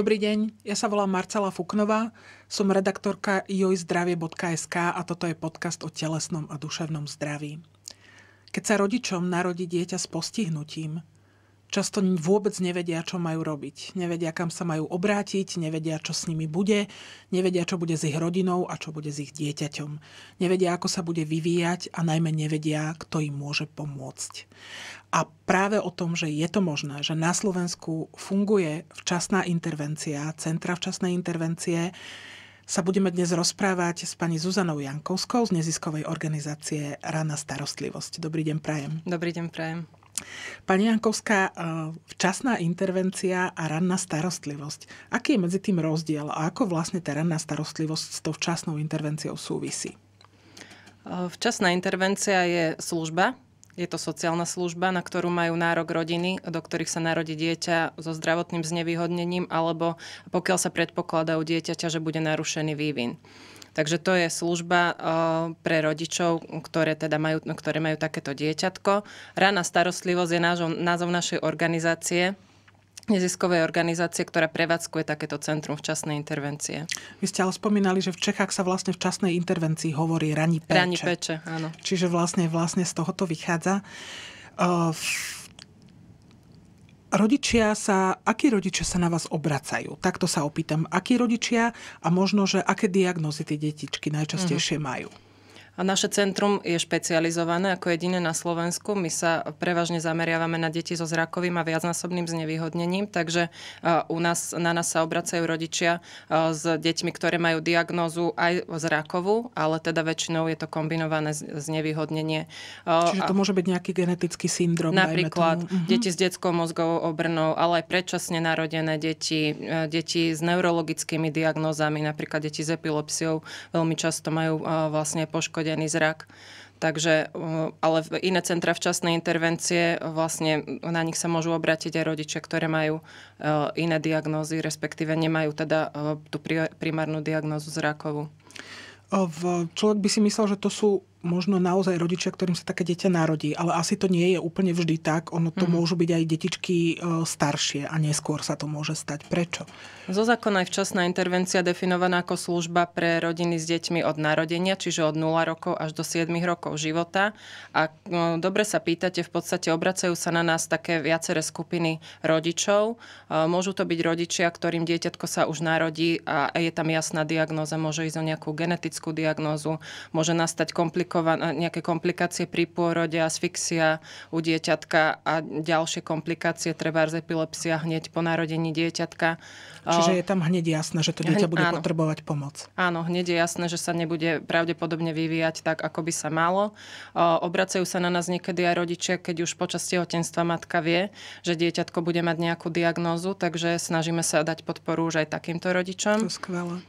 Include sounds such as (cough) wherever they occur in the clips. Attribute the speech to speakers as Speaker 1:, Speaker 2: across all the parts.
Speaker 1: Dobrý deň, ja sa volám Marcela Fuknová, som redaktorka jojzdravie.sk a toto je podcast o telesnom a duševnom zdraví. Keď sa rodičom narodí dieťa s postihnutím, často vôbec nevedia, čo majú robiť. Nevedia, kam sa majú obrátiť, nevedia, čo s nimi bude, nevedia, čo bude s ich rodinou a čo bude s ich dieťaťom. Nevedia, ako sa bude vyvíjať a najmä nevedia, kto im môže pomôcť. A práve o tom, že je to možné, že na Slovensku funguje včasná intervencia, centra včasnej intervencie, sa budeme dnes rozprávať s pani Zuzanou Jankovskou z neziskovej organizácie Rana starostlivosť. Dobrý deň, Prajem. Dobrý deň, Prajem. Pani Jankovská, eh, včasná intervencia a ranná starostlivosť. Aký je medzi tým rozdiel a ako vlastne tá ranná starostlivosť s tou včasnou intervenciou súvisí?
Speaker 2: Eh, včasná intervencia je služba, je to sociálna služba, na ktorú majú nárok rodiny, do ktorých sa narodí dieťa so zdravotným znevýhodnením alebo pokiaľ sa predpokladá u dieťaťa, že bude narušený vývin. Takže to je služba eh, pre rodičov, ktoré, teda majú, ktoré majú takéto dieťatko. Rána starostlivosť je názov, názov našej organizácie neziskovej organizácie, ktorá prevádzkuje takéto centrum včasnej intervencie. Vy ste ale
Speaker 1: spomínali, že v Čechách sa vlastne včasnej intervencii hovorí rani peče. Rani peče, áno. Čiže vlastne, vlastne z tohoto vychádza. Uh, Rodičia sa, akí rodičia sa na vás obracajú? Takto sa opýtam. Akí rodičia a možno, že aké diagnózy tie detičky najčastejšie mm. majú?
Speaker 2: A naše centrum je špecializované ako jediné na Slovensku. My sa prevažne zameriavame na deti so zrakovým a viacnásobným znevýhodnením, takže eh, u nás, na nás sa obracajú rodičia eh, s deťmi, ktoré majú diagnózu aj zrakovú, ale teda väčšinou je to kombinované znevýhodnenie. Eh, Čiže to
Speaker 1: môže byť nejaký genetický syndrom. Napríklad mhm. deti s
Speaker 2: detskou mozgovou obrnou, ale aj predčasne narodené deti, deti s neurologickými diagnózami, napríklad deti s epilepsiou veľmi často majú vlastne poškodenie poškodený zrak. Takže, ale iné centra včasnej intervencie, vlastne na nich sa môžu obrátiť aj rodičia, ktoré majú iné diagnózy, respektíve nemajú teda tú primárnu diagnózu zrakovú.
Speaker 1: človek by si myslel, že to sú možno naozaj rodičia, ktorým sa také dieťa narodí, ale asi to nie je úplne vždy tak. Ono to mm-hmm. môžu byť aj detičky e, staršie a neskôr sa to môže stať. Prečo?
Speaker 2: Zo zákona je včasná intervencia definovaná ako služba pre rodiny s deťmi od narodenia, čiže od 0 rokov až do 7 rokov života. A no, dobre sa pýtate, v podstate obracajú sa na nás také viaceré skupiny rodičov. E, môžu to byť rodičia, ktorým dieťatko sa už narodí a je tam jasná diagnóza, môže ísť o nejakú genetickú diagnózu, môže nastať komplikácia nejaké komplikácie pri pôrode, asfixia u dieťatka a ďalšie komplikácie, treba epilepsia hneď po narodení dieťatka. Čiže je
Speaker 1: tam hneď jasné, že to dieťa bude áno. potrebovať pomoc.
Speaker 2: Áno, hneď je jasné, že sa nebude pravdepodobne vyvíjať tak, ako by sa malo. Obracajú sa na nás niekedy aj rodičia, keď už počas tehotenstva matka vie, že dieťatko bude mať nejakú diagnózu, takže snažíme sa dať podporu už aj takýmto rodičom. To skvelé.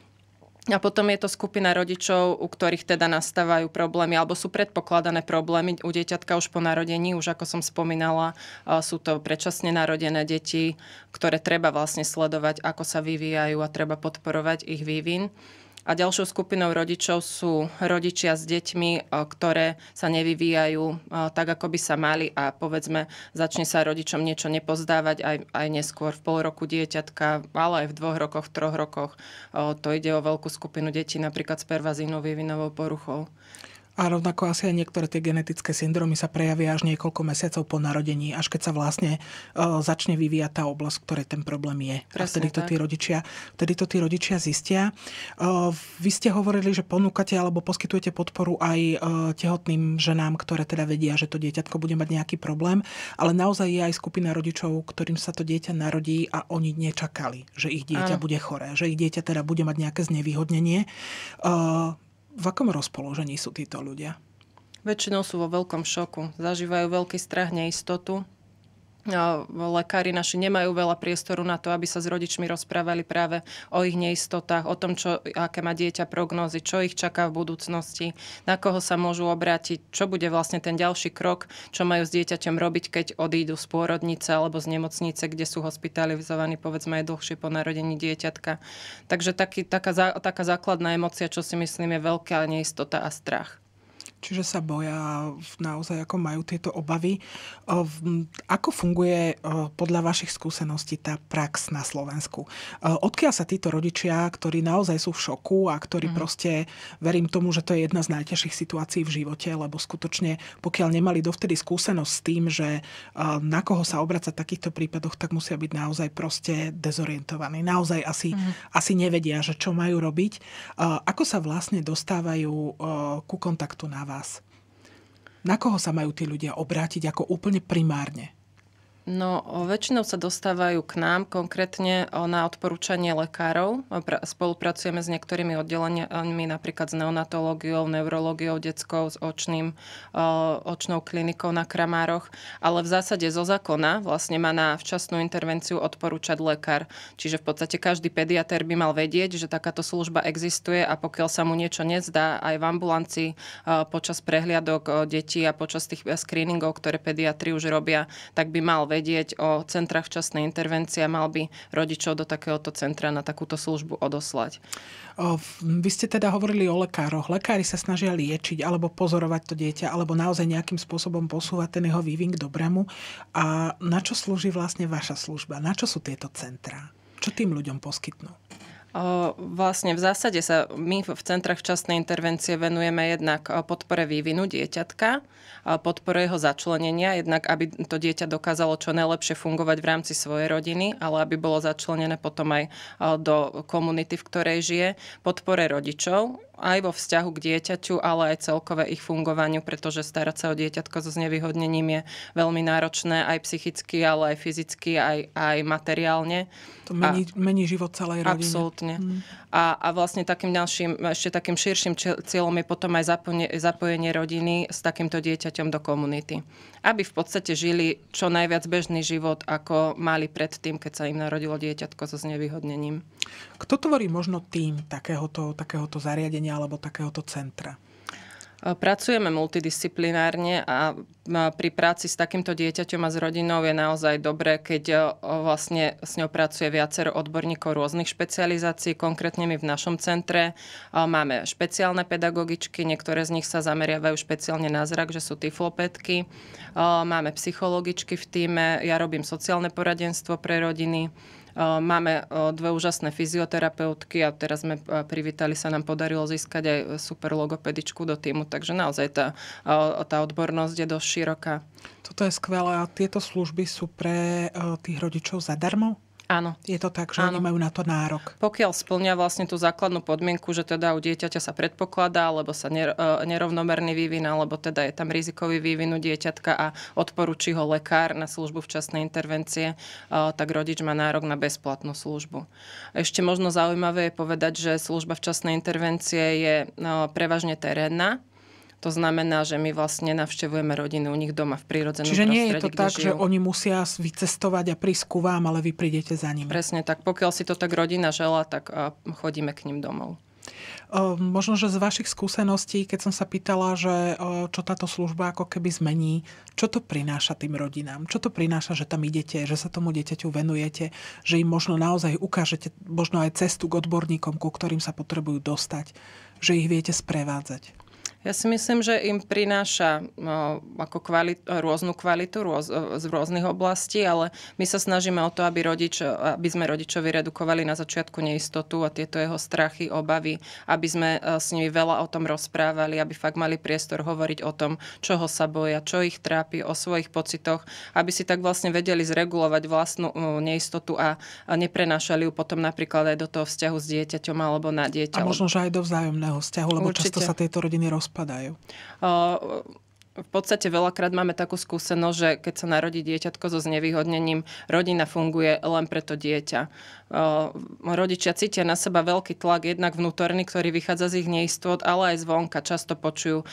Speaker 2: A potom je to skupina rodičov, u ktorých teda nastávajú problémy alebo sú predpokladané problémy u dieťatka už po narodení. Už ako som spomínala, sú to predčasne narodené deti, ktoré treba vlastne sledovať, ako sa vyvíjajú a treba podporovať ich vývin. A ďalšou skupinou rodičov sú rodičia s deťmi, e, ktoré sa nevyvíjajú e, tak, ako by sa mali a povedzme začne sa rodičom niečo nepozdávať aj, aj neskôr v pol roku dieťatka, ale aj v dvoch rokoch, troch rokoch. E, to ide o veľkú skupinu detí napríklad s pervazínou vývinovou poruchou.
Speaker 1: A rovnako asi aj niektoré tie genetické syndromy sa prejavia až niekoľko mesiacov po narodení, až keď sa vlastne e, začne vyvíjať tá oblasť, v ktorej ten problém je. Presne, a vtedy to, tí rodičia, vtedy to tí rodičia zistia. E, vy ste hovorili, že ponúkate alebo poskytujete podporu aj e, tehotným ženám, ktoré teda vedia, že to dieťatko bude mať nejaký problém, ale naozaj je aj skupina rodičov, ktorým sa to dieťa narodí a oni nečakali, že ich dieťa Áno. bude choré, že ich dieťa teda bude mať nejaké znevýhodnenie v akom rozpoložení sú títo ľudia?
Speaker 2: Väčšinou sú vo veľkom šoku. Zažívajú veľký strach, neistotu lekári naši nemajú veľa priestoru na to, aby sa s rodičmi rozprávali práve o ich neistotách, o tom, čo, aké má dieťa prognózy, čo ich čaká v budúcnosti, na koho sa môžu obrátiť, čo bude vlastne ten ďalší krok, čo majú s dieťaťom robiť, keď odídu z pôrodnice alebo z nemocnice, kde sú hospitalizovaní povedzme aj dlhšie po narodení dieťatka. Takže taký, taká, taká základná emocia, čo si myslím, je veľká neistota a strach
Speaker 1: čiže sa boja naozaj, ako majú tieto obavy. Ako funguje podľa vašich skúseností tá prax na Slovensku? Odkiaľ sa títo rodičia, ktorí naozaj sú v šoku a ktorí mm. proste, verím tomu, že to je jedna z najťažších situácií v živote, lebo skutočne, pokiaľ nemali dovtedy skúsenosť s tým, že na koho sa obraca v takýchto prípadoch, tak musia byť naozaj proste dezorientovaní. Naozaj asi, mm. asi nevedia, že čo majú robiť. Ako sa vlastne dostávajú ku kontaktu na vás? vás. Na koho sa majú tí ľudia obrátiť ako úplne primárne?
Speaker 2: No, väčšinou sa dostávajú k nám konkrétne na odporúčanie lekárov. Spolupracujeme s niektorými oddeleniami, napríklad s neonatológiou, neurológiou, detskou, s očným, očnou klinikou na Kramároch. Ale v zásade zo zákona vlastne má na včasnú intervenciu odporúčať lekár. Čiže v podstate každý pediatér by mal vedieť, že takáto služba existuje a pokiaľ sa mu niečo nezdá, aj v ambulancii počas prehliadok detí a počas tých e, screeningov, ktoré pediatri už robia, tak by mal vedieť o centrách včasnej intervencie a mal by rodičov do takéhoto centra na takúto službu odoslať.
Speaker 1: Vy ste teda hovorili o lekároch. Lekári sa snažia liečiť alebo pozorovať to dieťa alebo naozaj nejakým spôsobom posúvať ten jeho vývin k dobrému. A na čo slúži vlastne vaša služba? Na čo sú tieto centrá? Čo tým ľuďom poskytnú?
Speaker 2: Vlastne v zásade sa my v centrách včasnej intervencie venujeme jednak podpore vývinu dieťatka, podpore jeho začlenenia, jednak aby to dieťa dokázalo čo najlepšie fungovať v rámci svojej rodiny, ale aby bolo začlenené potom aj do komunity, v ktorej žije, podpore rodičov, aj vo vzťahu k dieťaťu, ale aj celkové ich fungovaniu, pretože starať sa o dieťatko so znevýhodnením je veľmi náročné aj psychicky, ale aj fyzicky, aj, aj materiálne. To mení, a, mení život celej rodiny. Absolútne. Mm. A, a vlastne takým ďalším, ešte takým širším cieľom je potom aj zapojenie, zapojenie rodiny s takýmto dieťaťom do komunity. Aby v podstate žili čo najviac bežný život, ako mali predtým, keď sa im narodilo dieťatko so znevýhodnením. Kto
Speaker 1: tvorí možno
Speaker 2: tým takéhoto,
Speaker 1: takéhoto zariadenia alebo takéhoto centra?
Speaker 2: Eh, pracujeme multidisciplinárne a pri práci s takýmto dieťaťom a s rodinou je naozaj dobré, keď eh, vlastne s ňou pracuje viacero odborníkov rôznych špecializácií. Konkrétne my v našom centre eh, máme špeciálne pedagogičky, niektoré z nich sa zameriavajú špeciálne na zrak, že sú tyflopetky. Máme psychologičky v týme, ja robím sociálne poradenstvo pre rodiny. Máme dve úžasné fyzioterapeutky a teraz sme e, privítali, sa nám podarilo získať aj super logopedičku do týmu, takže naozaj tá, e, tá odbornosť je dosť široká.
Speaker 1: Toto je skvelé a tieto služby sú pre e, tých rodičov zadarmo? Áno. Je to tak, že Áno. oni majú na to nárok.
Speaker 2: Pokiaľ splňa vlastne tú základnú podmienku, že teda u dieťaťa sa predpokladá, alebo sa e, nerovnomerný vývin, alebo teda je tam rizikový vývin u dieťatka a odporúči ho lekár na službu včasnej intervencie, e, tak rodič má nárok na bezplatnú službu. Ešte možno zaujímavé je povedať, že služba včasnej intervencie je e, prevažne terénna, to znamená, že my vlastne navštevujeme rodiny u nich doma v prírodzenom Čiže nie je to tak, žijú. že oni
Speaker 1: musia vycestovať a prísť ku vám, ale
Speaker 2: vy prídete za nimi. Presne tak. Pokiaľ si to tak rodina žela, tak chodíme k ním domov.
Speaker 1: Ehm, možno, že z vašich skúseností, keď som sa pýtala, že čo táto služba ako keby zmení, čo to prináša tým rodinám? Čo to prináša, že tam idete, že sa tomu dieťaťu venujete, že im možno naozaj ukážete možno aj cestu k odborníkom, ku ktorým sa potrebujú dostať, že ich viete sprevádzať?
Speaker 2: Ja si myslím, že im prináša no, ako kvalit, rôznu kvalitu rôz, z rôznych oblastí, ale my sa snažíme o to, aby, rodič, aby sme rodičovi redukovali na začiatku neistotu a tieto jeho strachy, obavy, aby sme e, s nimi veľa o tom rozprávali, aby fakt mali priestor hovoriť o tom, čoho sa boja, čo ich trápi, o svojich pocitoch, aby si tak vlastne vedeli zregulovať vlastnú e, neistotu a neprenášali ju potom napríklad aj do toho vzťahu s dieťaťom alebo na dieťa. A možno,
Speaker 1: že aj do vzájomného vzťahu, lebo Určite. často sa tieto rodiny rozprávajú спадаю.
Speaker 2: А, v podstate veľakrát máme takú skúsenosť, že keď sa narodí dieťatko so znevýhodnením, rodina funguje len pre to dieťa. Rodičia cítia na seba veľký tlak, jednak vnútorný, ktorý vychádza z ich neistot, ale aj zvonka. Často počujú,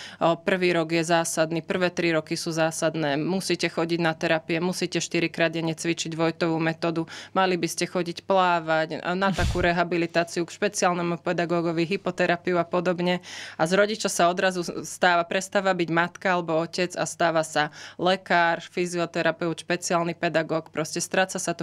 Speaker 2: prvý rok je zásadný, prvé tri roky sú zásadné, musíte chodiť na terapie, musíte štyrikrát denne cvičiť Vojtovú metódu, mali by ste chodiť plávať na takú (laughs) rehabilitáciu k špeciálnemu pedagógovi, hypoterapiu a podobne. A z rodiča sa odrazu stáva, prestáva byť matka alebo otec a stáva sa lekár, fyzioterapeut, špeciálny pedagóg. Proste stráca sa to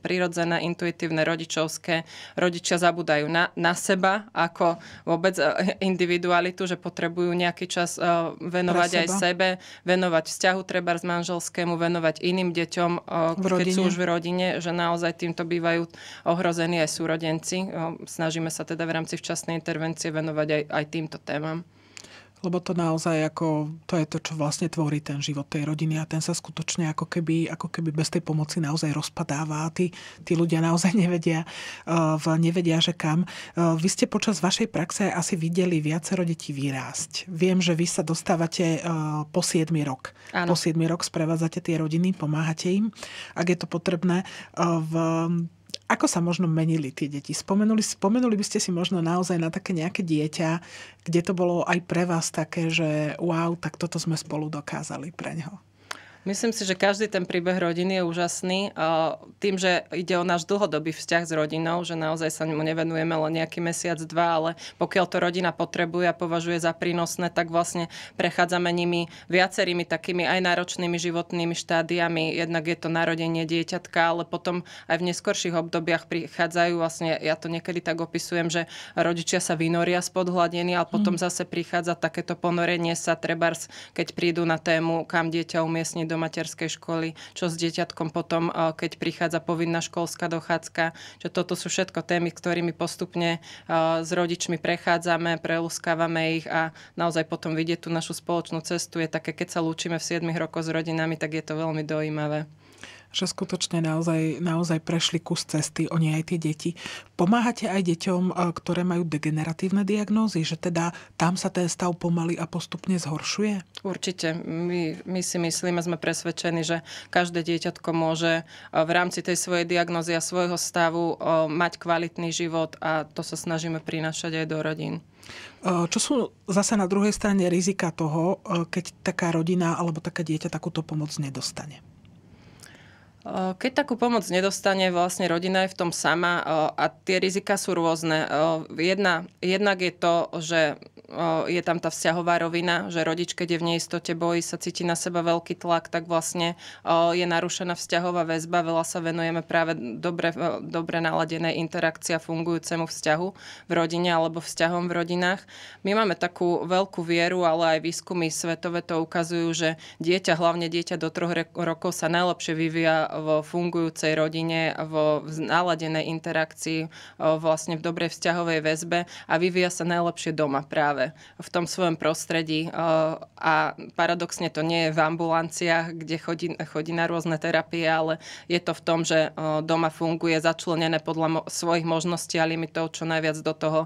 Speaker 2: prirodzené, intuitívne, rodičovské. Rodičia zabudajú na, na seba ako vôbec e, individualitu, že potrebujú nejaký čas e, venovať aj sebe, venovať vzťahu treba s manželskému, venovať iným deťom, e, keď sú už v rodine, že naozaj týmto bývajú ohrození aj súrodenci. Snažíme sa teda v rámci včasnej intervencie venovať aj, aj týmto témam
Speaker 1: lebo to naozaj ako, to je to, čo vlastne tvorí ten život tej rodiny a ten sa skutočne ako keby, ako keby bez tej pomoci naozaj rozpadáva a tí, tí ľudia naozaj (laughs) nevedia, uh, nevedia, že kam. Uh, vy ste počas vašej praxe asi videli viacero detí vyrásť. Viem, že vy sa dostávate uh, po 7 rok. Áno. Po 7 rok sprevádzate tie rodiny, pomáhate im, ak je to potrebné. Uh, v, ako sa možno menili tie deti? Spomenuli, spomenuli by ste si možno naozaj na také nejaké dieťa, kde to bolo aj pre vás také, že wow, tak toto sme spolu dokázali pre neho.
Speaker 2: Myslím si, že každý ten príbeh rodiny je úžasný. Tým, že ide o náš dlhodobý vzťah s rodinou, že naozaj sa mu nevenujeme len nejaký mesiac, dva, ale pokiaľ to rodina potrebuje a považuje za prínosné, tak vlastne prechádzame nimi viacerými takými aj náročnými životnými štádiami. Jednak je to narodenie dieťatka, ale potom aj v neskorších obdobiach prichádzajú, vlastne ja to niekedy tak opisujem, že rodičia sa vynoria spod hladiny, ale potom mm. zase prichádza takéto ponorenie sa, trebárs, keď prídu na tému, kam dieťa umiestniť do materskej školy, čo s dieťatkom potom, e, keď prichádza povinná školská dochádzka. Čo toto sú všetko témy, ktorými postupne e, s rodičmi prechádzame, preluskávame ich a naozaj potom vidieť tú našu spoločnú cestu je také, keď sa lúčime v 7 rokoch s rodinami, tak je to veľmi dojímavé
Speaker 1: že skutočne naozaj, naozaj prešli kus cesty, oni aj tie deti. Pomáhate aj deťom, e, ktoré majú degeneratívne diagnózy, že teda tam sa ten stav pomaly a postupne zhoršuje?
Speaker 2: Určite. My, my si myslíme, sme presvedčení, že každé dieťatko môže e, v rámci tej svojej diagnózy a svojho stavu e, mať kvalitný život a to sa snažíme prinašať aj do rodín.
Speaker 1: Čo sú zase na druhej strane rizika toho, keď taká rodina alebo taká dieťa takúto pomoc nedostane?
Speaker 2: Eh, keď takú pomoc nedostane, vlastne rodina je v tom sama eh, a tie rizika sú rôzne. Eh, jedna, jednak je to, že je tam tá vzťahová rovina, že rodič, keď je v neistote, bojí sa, cíti na seba veľký tlak, tak vlastne je narušená vzťahová väzba. Veľa sa venujeme práve dobre, dobre naladenej interakcii a fungujúcemu vzťahu v rodine alebo vzťahom v rodinách. My máme takú veľkú vieru, ale aj výskumy svetové to ukazujú, že dieťa, hlavne dieťa do troch rokov sa najlepšie vyvíja vo fungujúcej rodine, vo naladenej interakcii, vlastne v dobrej vzťahovej väzbe a vyvíja sa najlepšie doma práve práve v tom svojom prostredí. A paradoxne to nie je v ambulanciách, kde chodí, chodí na rôzne terapie, ale je to v tom, že doma funguje začlenené podľa mo- svojich možností a limitov čo najviac do toho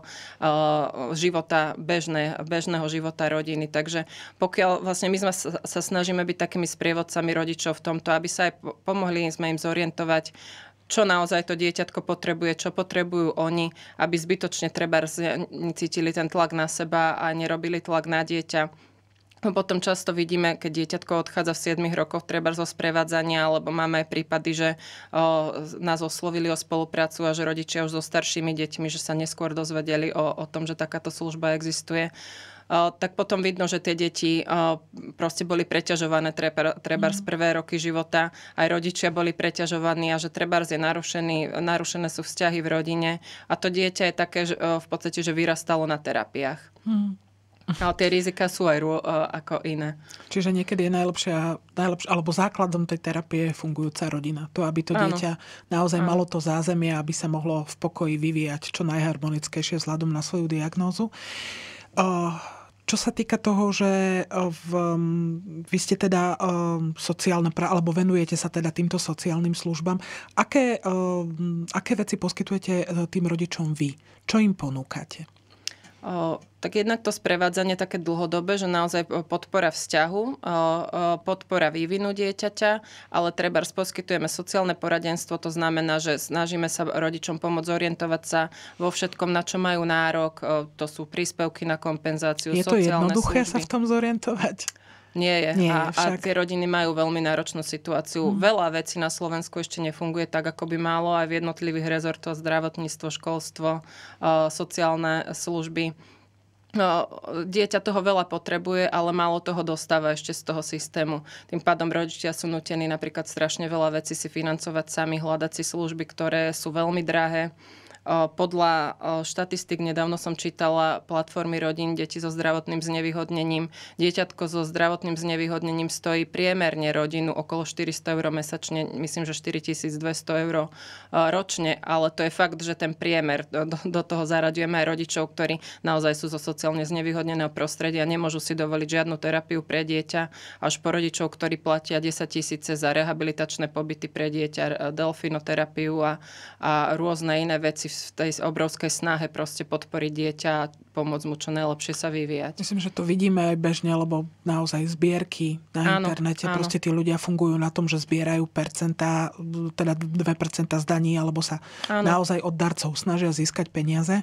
Speaker 2: života bežné, bežného života rodiny. Takže pokiaľ vlastne my sme sa snažíme byť takými sprievodcami rodičov v tomto, aby sa aj pomohli sme im zorientovať čo naozaj to dieťatko potrebuje, čo potrebujú oni, aby zbytočne treba cítili ten tlak na seba a nerobili tlak na dieťa. No potom často vidíme, keď dieťatko odchádza v 7 rokoch treba zo sprevádzania, alebo máme aj prípady, že o, nás oslovili o spoluprácu a že rodičia už so staršími deťmi, že sa neskôr dozvedeli o, o tom, že takáto služba existuje. Eh, tak potom vidno, že tie deti eh, proste boli preťažované treba, z mhm. prvé roky života, aj rodičia boli preťažovaní a že treba je narušený, narušené sú vzťahy v rodine a to dieťa je také že, eh, v podstate, že vyrastalo na terapiách. Hmm. Ale tie rizika sú aj uh, ako iné. Čiže niekedy je
Speaker 1: najlepšia, najlepšia, alebo základom tej terapie je fungujúca rodina. To, aby to ano. dieťa naozaj ano. malo to zázemie, aby sa mohlo v pokoji vyvíjať čo najharmonickejšie vzhľadom na svoju diagnózu. Eh, čo sa týka toho, že eh, v, mm, vy ste teda eh, sociálna, alebo venujete sa teda týmto sociálnym službám, aké, aké veci poskytujete tým rodičom vy? Čo im ponúkate?
Speaker 2: Tak jednak to sprevádzanie také dlhodobé, že naozaj podpora vzťahu, podpora vývinu dieťaťa, ale treba poskytujeme sociálne poradenstvo, to znamená, že snažíme sa rodičom pomôcť orientovať sa vo všetkom, na čo majú nárok. To sú príspevky na kompenzáciu. Je to jednoduché služby. sa v
Speaker 1: tom zorientovať? Nie je. Nie a, je a
Speaker 2: tie rodiny majú veľmi náročnú situáciu. Mm. Veľa vecí na Slovensku ešte nefunguje tak, ako by málo aj v jednotlivých rezortoch zdravotníctvo, školstvo, sociálne služby. No, dieťa toho veľa potrebuje, ale málo toho dostáva ešte z toho systému. Tým pádom rodičia sú nutení napríklad strašne veľa vecí si financovať sami, hľadať si služby, ktoré sú veľmi drahé podľa štatistik nedávno som čítala platformy rodín detí so zdravotným znevýhodnením. Dieťatko so zdravotným znevýhodnením stojí priemerne rodinu okolo 400 eur mesačne, myslím, že 4200 eur ročne, ale to je fakt, že ten priemer, do, do toho zaraďujeme aj rodičov, ktorí naozaj sú zo sociálne znevýhodneného prostredia, nemôžu si dovoliť žiadnu terapiu pre dieťa, až po rodičov, ktorí platia 10 tisíce za rehabilitačné pobyty pre dieťa, e, delfinoterapiu a, a rôzne iné veci v v tej obrovskej snahe proste podporiť dieťa a pomôcť mu čo najlepšie sa vyvíjať. Myslím, že
Speaker 1: to vidíme aj bežne, lebo naozaj zbierky na áno, internete, áno. proste tí ľudia fungujú na tom, že zbierajú percentá, teda 2% zdaní, alebo sa áno. naozaj od darcov snažia získať peniaze.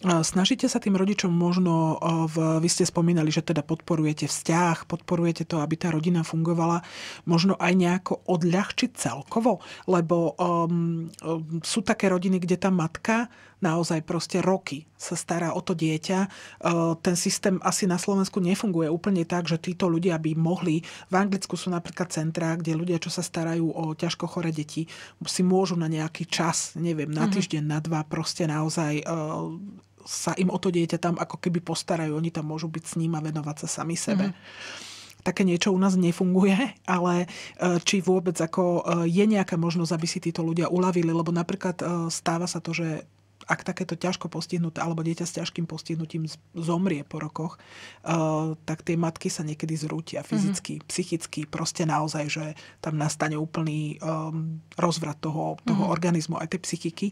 Speaker 1: Snažíte sa tým rodičom možno, e, v, vy ste spomínali, že teda podporujete vzťah, podporujete to, aby tá rodina fungovala, možno aj nejako odľahčiť celkovo, lebo um, sú také rodiny, kde tá matka naozaj proste roky sa stará o to dieťa. E, ten systém asi na Slovensku nefunguje úplne tak, že títo ľudia by mohli, v Anglicku sú napríklad centrá, kde ľudia, čo sa starajú o ťažko chore deti, si môžu na nejaký čas, neviem, na mhm. týždeň, na dva, proste naozaj sa im o to dieťa tam ako keby postarajú. Oni tam môžu byť s ním a venovať sa sami sebe. Mm-hmm také niečo u nás nefunguje, ale e, či vôbec ako e, je nejaká možnosť, aby si títo ľudia uľavili, lebo napríklad e, stáva sa to, že ak takéto ťažko postihnuté alebo dieťa s ťažkým postihnutím zomrie po rokoch, uh, tak tie matky sa niekedy zrútia mhm. fyzicky, mm-hmm. psychicky, proste naozaj, že tam nastane úplný um, rozvrat toho, toho mm-hmm. organizmu, aj tej psychiky.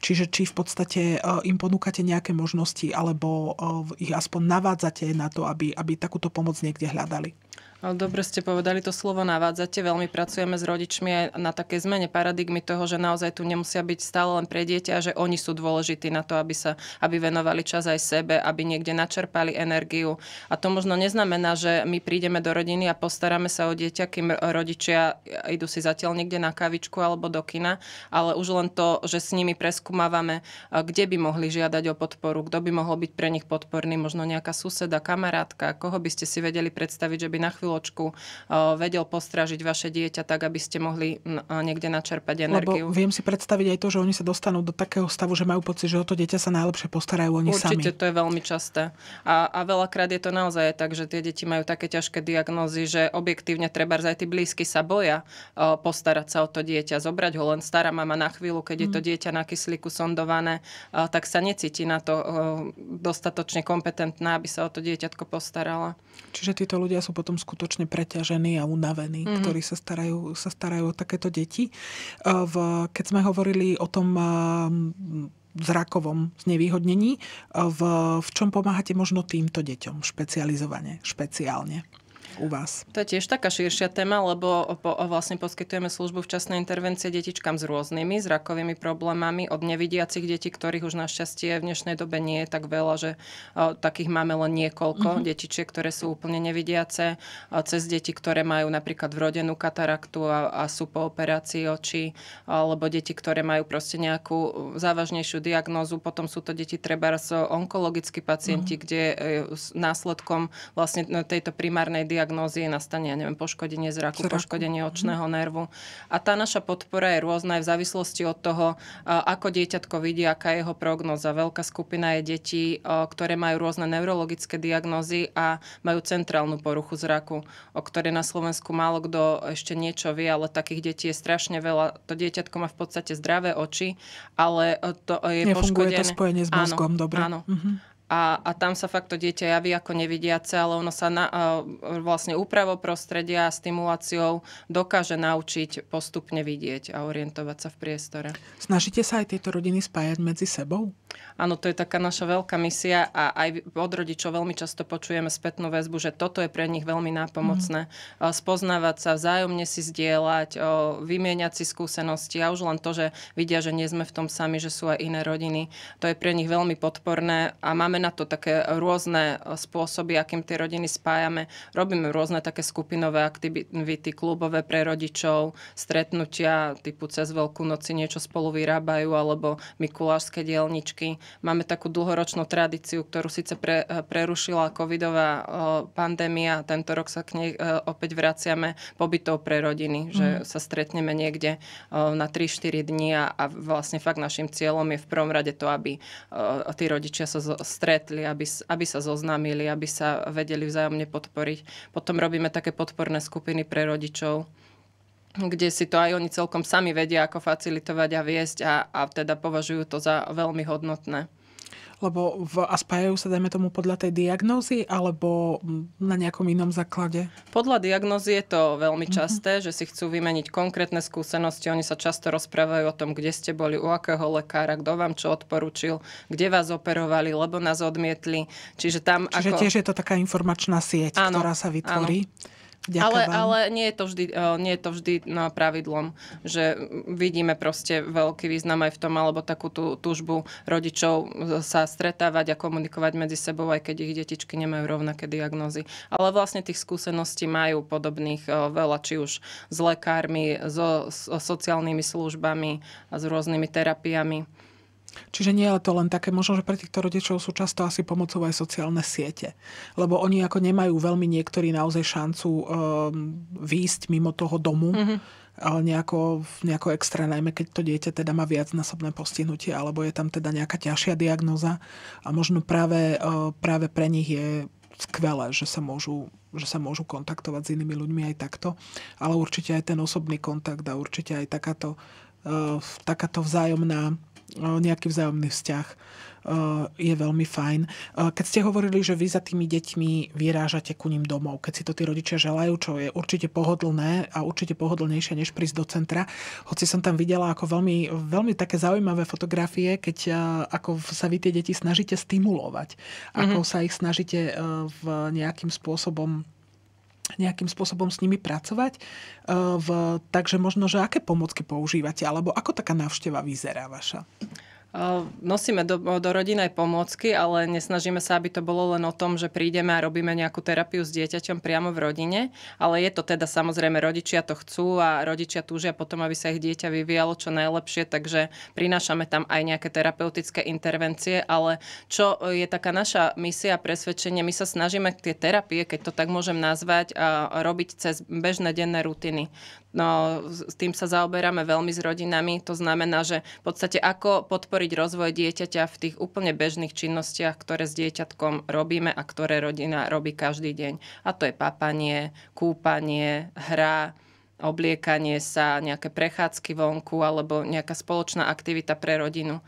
Speaker 1: Čiže či v podstate uh, im ponúkate nejaké možnosti alebo uh, ich aspoň navádzate na to, aby, aby takúto pomoc niekde hľadali.
Speaker 2: Dobre ste povedali, to slovo navádzate. Veľmi pracujeme s rodičmi na také zmene paradigmy toho, že naozaj tu nemusia byť stále len pre dieťa, že oni sú dôležití na to, aby, sa, aby venovali čas aj sebe, aby niekde načerpali energiu. A to možno neznamená, že my prídeme do rodiny a postaráme sa o dieťa, kým rodičia idú si zatiaľ niekde na kavičku alebo do kina, ale už len to, že s nimi preskúmavame, kde by mohli žiadať o podporu, kto by mohol byť pre nich podporný, možno nejaká suseda, kamarátka, koho by ste si vedeli predstaviť, že by na chvíľu chvíľočku eh, vedel postražiť vaše dieťa tak, aby ste mohli mm, eh, niekde načerpať energiu.
Speaker 1: Lebo viem si predstaviť aj to, že oni sa dostanú do takého stavu, že majú pocit, že o to dieťa sa najlepšie postarajú oni Určite, sami. Určite
Speaker 2: to je veľmi časté. A, a veľakrát je to naozaj tak, že tie deti majú také ťažké diagnózy, že objektívne treba aj tí blízky sa boja eh, postarať sa o to dieťa, zobrať ho len stará mama na chvíľu, keď je to mm. dieťa na kyslíku sondované, tak sa necíti na to dostatočne kompetentná, aby sa o to dieťatko postarala.
Speaker 1: Čiže títo ľudia sú potom skutočne neskutočne preťažení a unavení, mm-hmm. ktorí sa starajú, sa starajú o takéto deti. V, keď sme hovorili o tom zrakovom znevýhodnení, v, v čom pomáhate možno týmto deťom špecializovane, špeciálne? u vás?
Speaker 2: To je tiež taká širšia téma, lebo po, vlastne poskytujeme službu včasnej intervencie detičkám s rôznymi zrakovými problémami od nevidiacich detí, ktorých už našťastie v dnešnej dobe nie je tak veľa, že o, takých máme len niekoľko mm-hmm. detičiek, ktoré sú úplne nevidiace, o, cez deti, ktoré majú napríklad vrodenú kataraktu a, a sú po operácii očí, alebo deti, ktoré majú proste nejakú závažnejšiu diagnózu, potom sú to deti treba onkologickí pacienti, mm-hmm. kde e, s následkom vlastne no, tejto primárnej diagnózy diagnózy nastane, ja neviem, poškodenie zraku, zraku, poškodenie mhm. očného nervu. A tá naša podpora je rôzna aj v závislosti od toho, ako dieťatko vidí, aká je jeho prognoza. Veľká skupina je detí, ktoré majú rôzne neurologické diagnózy a majú centrálnu poruchu zraku, o ktorej na Slovensku málo kto ešte niečo vie, ale takých detí je strašne veľa. To dieťatko má v podstate zdravé oči, ale to je Nefunguje poškodené. to spojenie s mozgom, áno, dobre. Áno. Mhm a, a tam sa fakt to dieťa javí ako nevidiace, ale ono sa na, vlastne úpravou prostredia a stimuláciou dokáže naučiť postupne vidieť a orientovať sa v priestore.
Speaker 1: Snažíte sa aj tieto rodiny spájať medzi sebou?
Speaker 2: Áno, to je taká naša veľká misia a aj od rodičov veľmi často počujeme spätnú väzbu, že toto je pre nich veľmi nápomocné. Mm. Spoznávať sa, vzájomne si zdieľať, vymieňať si skúsenosti a už len to, že vidia, že nie sme v tom sami, že sú aj iné rodiny, to je pre nich veľmi podporné a máme na to také rôzne eh, spôsoby, akým tie rodiny spájame. Robíme rôzne také skupinové aktivity, klubové pre rodičov, stretnutia typu cez Veľkú noci niečo spolu vyrábajú, alebo mikulášske dielničky. Máme takú dlhoročnú tradíciu, ktorú síce pre, eh, prerušila covidová eh, pandémia. Tento rok sa k nej opäť vraciame pobytov pre rodiny, že mhm. sa stretneme niekde na 3-4 dní a, a vlastne fakt našim cieľom je v prvom rade to, aby tí rodičia sa stretli, aby, aby sa zoznámili, aby sa vedeli vzájomne podporiť. Potom robíme také podporné skupiny pre rodičov, kde si to aj oni celkom sami vedia, ako facilitovať a viesť a, a teda považujú to za veľmi hodnotné.
Speaker 1: Lebo v, a spájajú sa, dajme tomu, podľa tej diagnózy alebo na nejakom inom základe?
Speaker 2: Podľa diagnózy je to veľmi mhm. časté, mm-hmm. že si chcú vymeniť konkrétne skúsenosti. Oni sa často rozprávajú o tom, kde ste boli, u akého lekára, kto vám čo odporučil, kde vás operovali, lebo nás odmietli. Čiže tam Čiže ako... tiež je
Speaker 1: to taká informačná sieť, áno, ktorá sa vytvorí. Áno.
Speaker 2: Ďakujem ale, ale nie je to vždy, e, nie je to vždy na pravidlom, že vidíme proste veľký význam aj v tom, alebo takú tú túžbu rodičov sa stretávať a komunikovať medzi sebou, aj keď ich detičky nemajú rovnaké diagnózy. Ale vlastne tých skúseností majú podobných e, veľa, či už s lekármi, so, so sociálnymi službami a s rôznymi terapiami.
Speaker 1: Čiže nie je to len také, možno, že pre týchto rodičov sú často asi pomocou aj sociálne siete. Lebo oni ako nemajú veľmi niektorí naozaj šancu um, výjsť mimo toho domu, mm-hmm. ale nejako, nejako extra, najmä keď to dieťa teda má viacnásobné postihnutie, alebo je tam teda nejaká ťažšia diagnoza. A možno práve, uh, práve pre nich je skvelé, že sa môžu že sa môžu kontaktovať s inými ľuďmi aj takto, ale určite aj ten osobný kontakt a určite aj takáto, uh, takáto vzájomná nejaký vzájomný vzťah je veľmi fajn. Keď ste hovorili, že vy za tými deťmi vyrážate ku ním domov, keď si to tí rodičia želajú, čo je určite pohodlné a určite pohodlnejšie, než prísť do centra. Hoci som tam videla ako veľmi, veľmi také zaujímavé fotografie, keď ako sa vy tie deti snažíte stimulovať, mm-hmm. ako mhm. sa ich snažíte v nejakým spôsobom nejakým spôsobom s nimi pracovať. Eh, v, takže možno, že aké pomocky používate, alebo ako taká návšteva vyzerá vaša?
Speaker 2: Eh, nosíme do, do rodinej pomôcky, ale nesnažíme sa, aby to bolo len o tom, že prídeme a robíme nejakú terapiu s dieťaťom priamo v rodine, ale je to teda samozrejme rodičia to chcú a rodičia túžia potom, aby sa ich dieťa vyvíjalo čo najlepšie, takže prinášame tam aj nejaké terapeutické intervencie, ale čo je taká naša misia a presvedčenie, my sa snažíme tie terapie, keď to tak môžem nazvať, eh, robiť cez bežné denné rutiny. No, s tým sa zaoberáme veľmi s rodinami. To znamená, že v podstate ako podporiť rozvoj dieťaťa v tých úplne bežných činnostiach, ktoré s dieťatkom robíme a ktoré rodina robí každý deň. A to je papanie, kúpanie, hra, obliekanie sa, nejaké prechádzky vonku alebo nejaká spoločná aktivita pre rodinu.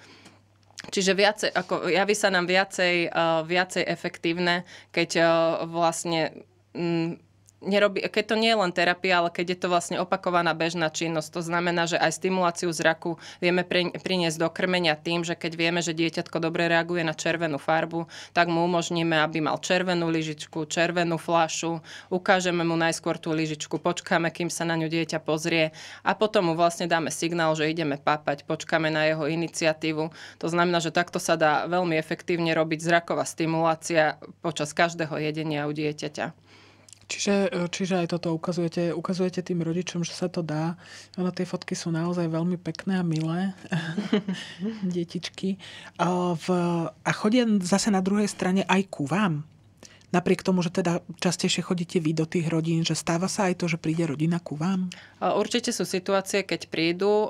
Speaker 2: Čiže viacej, ako javí sa nám viacej, uh, viacej efektívne, keď uh, vlastne mm, nerobí, keď to nie je len terapia, ale keď je to vlastne opakovaná bežná činnosť. To znamená, že aj stimuláciu zraku vieme priniesť do krmenia tým, že keď vieme, že dieťatko dobre reaguje na červenú farbu, tak mu umožníme, aby mal červenú lyžičku, červenú flašu, ukážeme mu najskôr tú lyžičku, počkáme, kým sa na ňu dieťa pozrie a potom mu vlastne dáme signál, že ideme papať, počkáme na jeho iniciatívu. To znamená, že takto sa dá veľmi efektívne robiť zraková stimulácia počas každého jedenia u dieťaťa.
Speaker 1: Čiže, e, čiže aj toto ukazujete, ukazujete tým rodičom, že sa to dá. Ono, tie fotky sú naozaj veľmi pekné a milé. (laughs) Detičky. A, v, a chodia zase na druhej strane aj ku vám napriek tomu, že teda častejšie chodíte vy do tých rodín, že stáva sa aj to, že príde rodina ku vám?
Speaker 2: Určite sú situácie, keď prídu.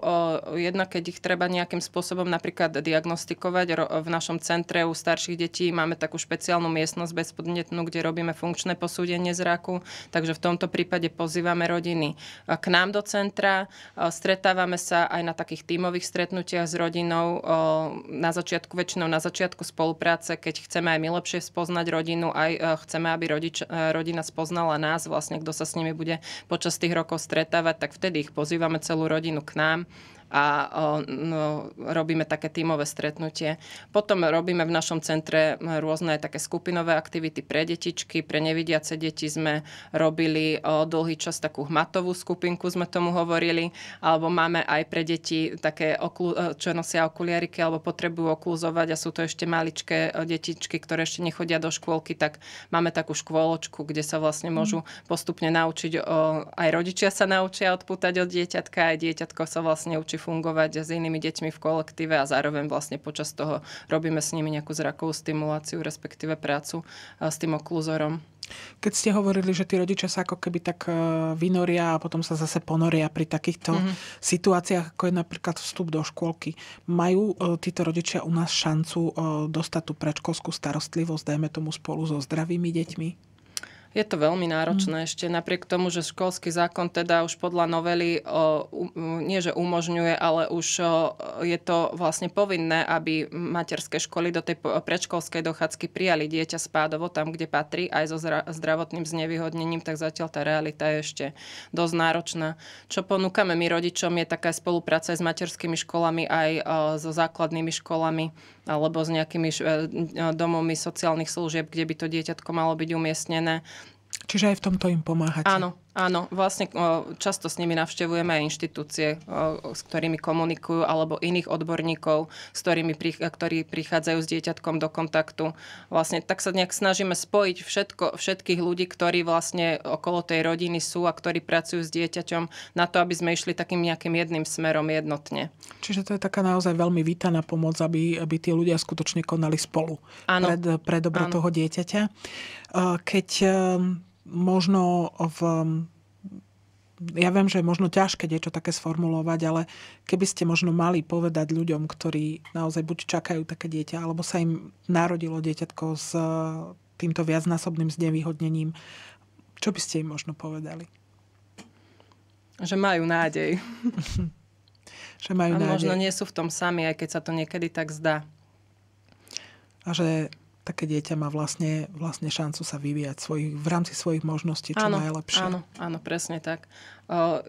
Speaker 2: Jednak keď ich treba nejakým spôsobom napríklad diagnostikovať. V našom centre u starších detí máme takú špeciálnu miestnosť bezpodnetnú, kde robíme funkčné posúdenie zraku, takže v tomto prípade pozývame rodiny k nám do centra. Stretávame sa aj na takých tímových stretnutiach s rodinou. Na začiatku, väčšinou na začiatku spolupráce, keď chceme aj my lepšie spoznať rodinu, aj e, chceme, aby rodič, e, rodina spoznala nás, vlastne kto sa s nimi bude počas tých rokov stretávať, tak vtedy ich pozývame celú rodinu k nám a no, robíme také tímové stretnutie. Potom robíme v našom centre rôzne také skupinové aktivity pre detičky, pre nevidiace deti sme robili dlhý čas takú hmatovú skupinku, sme tomu hovorili, alebo máme aj pre deti také, oklu- e, čo nosia okuliariky alebo potrebujú okluzovať a sú to ešte maličké e, detičky, ktoré ešte nechodia do škôlky, tak máme takú škôločku, kde sa vlastne mm. môžu postupne naučiť, aj rodičia sa naučia odpútať od dieťatka, aj dieťatko sa vlastne učí fungovať s inými deťmi v kolektíve a zároveň vlastne počas toho robíme s nimi nejakú zrakovú stimuláciu, respektíve prácu eh, s tým okluzorom.
Speaker 1: Keď ste hovorili, že tí rodičia sa ako keby tak eh, vynoria a potom sa zase ponoria pri takýchto mm-hmm. situáciách, ako je napríklad vstup do škôlky, majú eh, títo rodičia u nás šancu dostať tú predškolskú starostlivosť, dajme tomu spolu so zdravými deťmi?
Speaker 2: Je to veľmi náročné mm. ešte, napriek tomu, že školský zákon teda už podľa novely o, nie že umožňuje, ale už o, je to vlastne povinné, aby materské školy do tej predškolskej dochádzky prijali dieťa spádovo tam, kde patrí, aj so zdravotným znevýhodnením, tak zatiaľ tá realita je ešte dosť náročná. Čo ponúkame my rodičom je taká spolupráca s materskými školami aj o, so základnými školami alebo s nejakými e, e, domovmi sociálnych služieb, kde by to dieťatko malo byť umiestnené.
Speaker 1: Čiže aj v tomto im pomáhate. Áno,
Speaker 2: Áno, vlastne často s nimi navštevujeme aj inštitúcie, s ktorými komunikujú, alebo iných odborníkov, s ktorými, ktorí prichádzajú s dieťatkom do kontaktu. Vlastne tak sa nejak snažíme spojiť všetko, všetkých ľudí, ktorí vlastne okolo tej rodiny sú a ktorí pracujú s dieťaťom na to, aby sme išli takým nejakým jedným smerom jednotne.
Speaker 1: Čiže to je taká naozaj veľmi vítaná pomoc, aby, aby tí ľudia skutočne konali spolu áno. Pred, pre dobro áno. toho dieťaťa. E, keď e, možno v ja viem, že je možno ťažké niečo také sformulovať, ale keby ste možno mali povedať ľuďom, ktorí naozaj buď čakajú také dieťa, alebo sa im narodilo dieťatko s eh, týmto viacnásobným znevýhodnením, čo by ste im možno povedali?
Speaker 2: Že majú nádej. (laughs) že majú a nádej. možno nie sú v tom sami, aj keď sa to niekedy tak zdá.
Speaker 1: A že také dieťa má vlastne, vlastne šancu sa vyvíjať svojich, v rámci svojich možností čo áno, najlepšie. Áno,
Speaker 2: áno, presne tak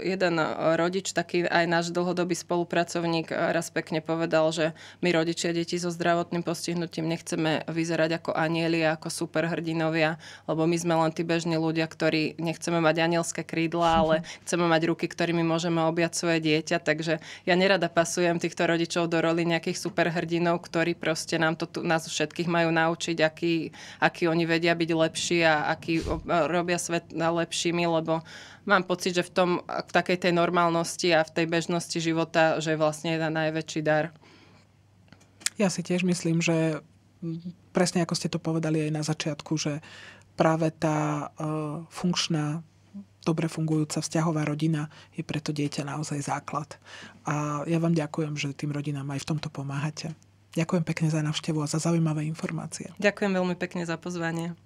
Speaker 2: jeden rodič, taký aj náš dlhodobý spolupracovník, raz pekne povedal, že my rodičia deti so zdravotným postihnutím nechceme vyzerať ako anieli, ako superhrdinovia, lebo my sme len tí bežní ľudia, ktorí nechceme mať anielské krídla, ale (laughs) chceme mať ruky, ktorými môžeme objať svoje dieťa. Takže ja nerada pasujem týchto rodičov do roli nejakých superhrdinov, ktorí proste nám to tu, nás všetkých majú naučiť, aký, aký oni vedia byť lepší a aký robia svet lepšími, lebo mám pocit, že v tom tom, v takej tej normálnosti a v tej bežnosti života, že vlastne je na najväčší dar.
Speaker 1: Ja si tiež myslím, že presne ako ste to povedali aj na začiatku, že práve tá uh, funkčná dobre fungujúca vzťahová rodina je pre to dieťa naozaj základ. A ja vám ďakujem, že tým rodinám aj v tomto pomáhate. Ďakujem pekne za návštevu a za zaujímavé informácie.
Speaker 2: Ďakujem veľmi pekne za pozvanie.